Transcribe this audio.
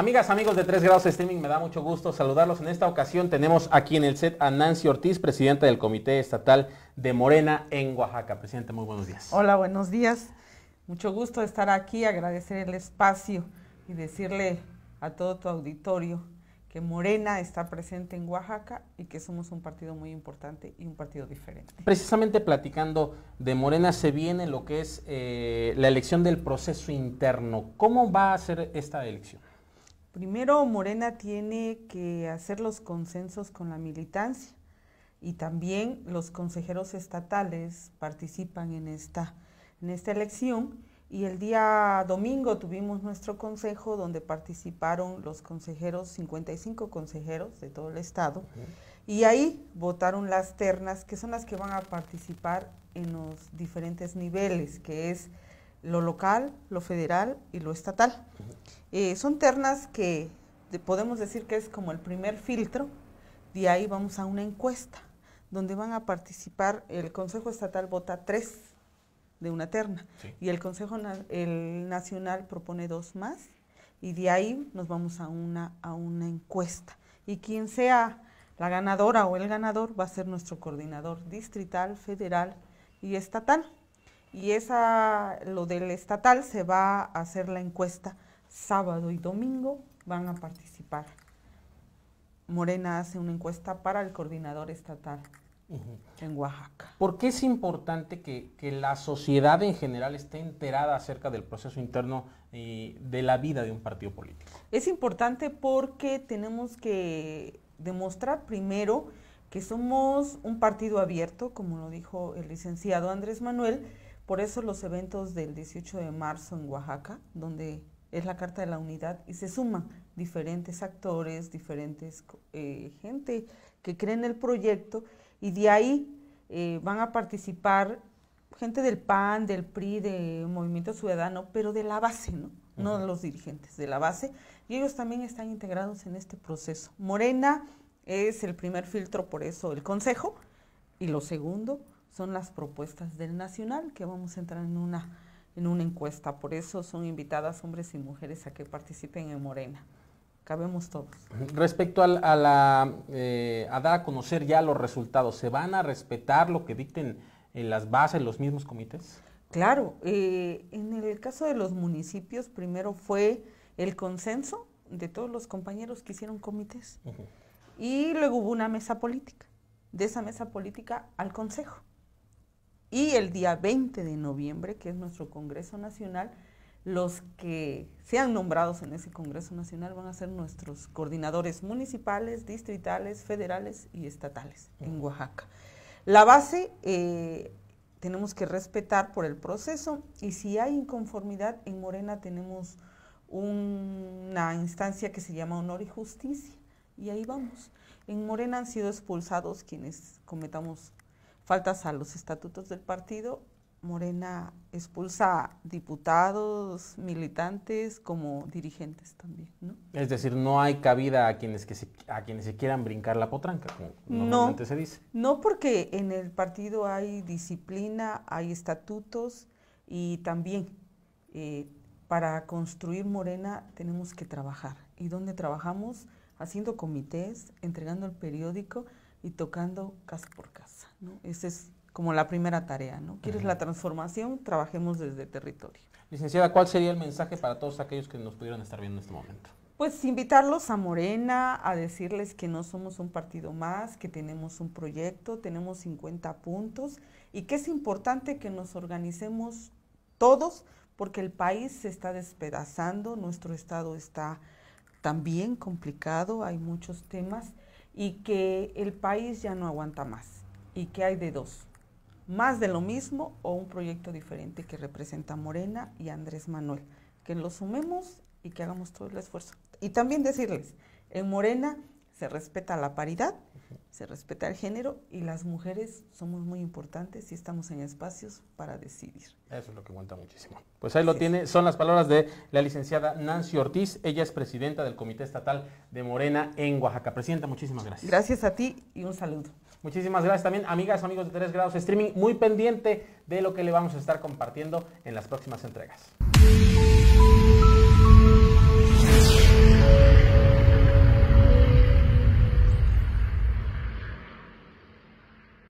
Amigas, amigos de Tres grados streaming, me da mucho gusto saludarlos. En esta ocasión tenemos aquí en el set a Nancy Ortiz, presidenta del Comité Estatal de Morena en Oaxaca. Presidente, muy buenos días. Hola, buenos días. Mucho gusto estar aquí, agradecer el espacio y decirle a todo tu auditorio que Morena está presente en Oaxaca y que somos un partido muy importante y un partido diferente. Precisamente platicando de Morena se viene lo que es eh, la elección del proceso interno. ¿Cómo va a ser esta elección? Primero, Morena tiene que hacer los consensos con la militancia y también los consejeros estatales participan en esta, en esta elección. Y el día domingo tuvimos nuestro consejo donde participaron los consejeros, 55 consejeros de todo el estado, y ahí votaron las ternas, que son las que van a participar en los diferentes niveles, que es lo local, lo federal y lo estatal. Eh, son ternas que podemos decir que es como el primer filtro, de ahí vamos a una encuesta, donde van a participar, el Consejo Estatal vota tres de una terna y el Consejo el Nacional propone dos más y de ahí nos vamos a una, a una encuesta. Y quien sea la ganadora o el ganador va a ser nuestro coordinador distrital, federal y estatal y esa, lo del estatal se va a hacer la encuesta sábado y domingo, van a participar. Morena hace una encuesta para el coordinador estatal en Oaxaca. ¿Por qué es importante que, la sociedad en general esté enterada acerca del proceso interno y eh, de la vida de un partido político? Es importante porque tenemos que demostrar primero que somos un partido abierto, como lo dijo el licenciado Andrés Manuel, por eso los eventos del 18 de marzo en Oaxaca, donde es la Carta de la Unidad, y se suman diferentes actores, diferentes eh, gente que creen el proyecto, y de ahí eh, van a participar gente del PAN, del PRI, del Movimiento Ciudadano, pero de la base, ¿no? No de los dirigentes, de la base. Y ellos también están integrados en este proceso. Morena es el primer filtro, por eso el Consejo. Y lo segundo son las propuestas del Nacional, que vamos a entrar en una, en una encuesta. Por eso son invitadas hombres y mujeres a que participen en Morena. Cabemos todos. Respecto a, a la, eh, dar a conocer ya los resultados, ¿se van a respetar lo que dicten en las bases, los mismos comités? Claro, eh, en el caso de los municipios, primero fue el consenso de todos los compañeros que hicieron comités y luego hubo una mesa política, de esa mesa política al consejo y el día 20 de noviembre, que es nuestro Congreso Nacional, los que sean nombrados en ese Congreso Nacional van a ser nuestros coordinadores municipales, distritales, federales y estatales en Oaxaca. La base eh, tenemos que respetar por el proceso y si hay inconformidad, en Morena tenemos una instancia que se llama Honor y Justicia y ahí vamos. En Morena han sido expulsados quienes cometamos faltas a los estatutos del partido, Morena expulsa diputados, militantes, como dirigentes también, Es decir, no hay cabida a quienes, se, a quienes se quieran brincar la potranca, como normalmente se dice. No, porque en el partido hay disciplina, hay estatutos y también eh, para construir Morena tenemos que trabajar. ¿Y dónde trabajamos? Haciendo comités, entregando el periódico y tocando casa por casa. ¿no? Esa es como la primera tarea. ¿no? ¿Quieres la transformación? Trabajemos desde territorio. Licenciada, ¿cuál sería el mensaje para todos aquellos que nos pudieran estar viendo en este momento? Pues invitarlos a Morena, a decirles que no somos un partido más, que tenemos un proyecto, tenemos 50 puntos y que es importante que nos organicemos todos porque el país se está despedazando, nuestro estado está también complicado, hay muchos temas y que el país ya no aguanta más y que hay de dos, más de lo mismo o un proyecto diferente que representa Morena y Andrés Manuel, que lo sumemos y que hagamos todo el esfuerzo. Y también decirles, en Morena se respeta la paridad, se respeta el género y las mujeres somos muy importantes y estamos en espacios para decidir. Eso es lo que cuenta muchísimo. Pues ahí lo tiene, son las palabras de la licenciada Nancy Ortiz, ella es presidenta del Comité Estatal de Morena en Oaxaca. Presidenta, muchísimas gracias. Gracias a ti y un saludo. Muchísimas gracias también, amigas, amigos de Tres grados streaming, muy pendiente de lo que le vamos a estar compartiendo en las próximas entregas.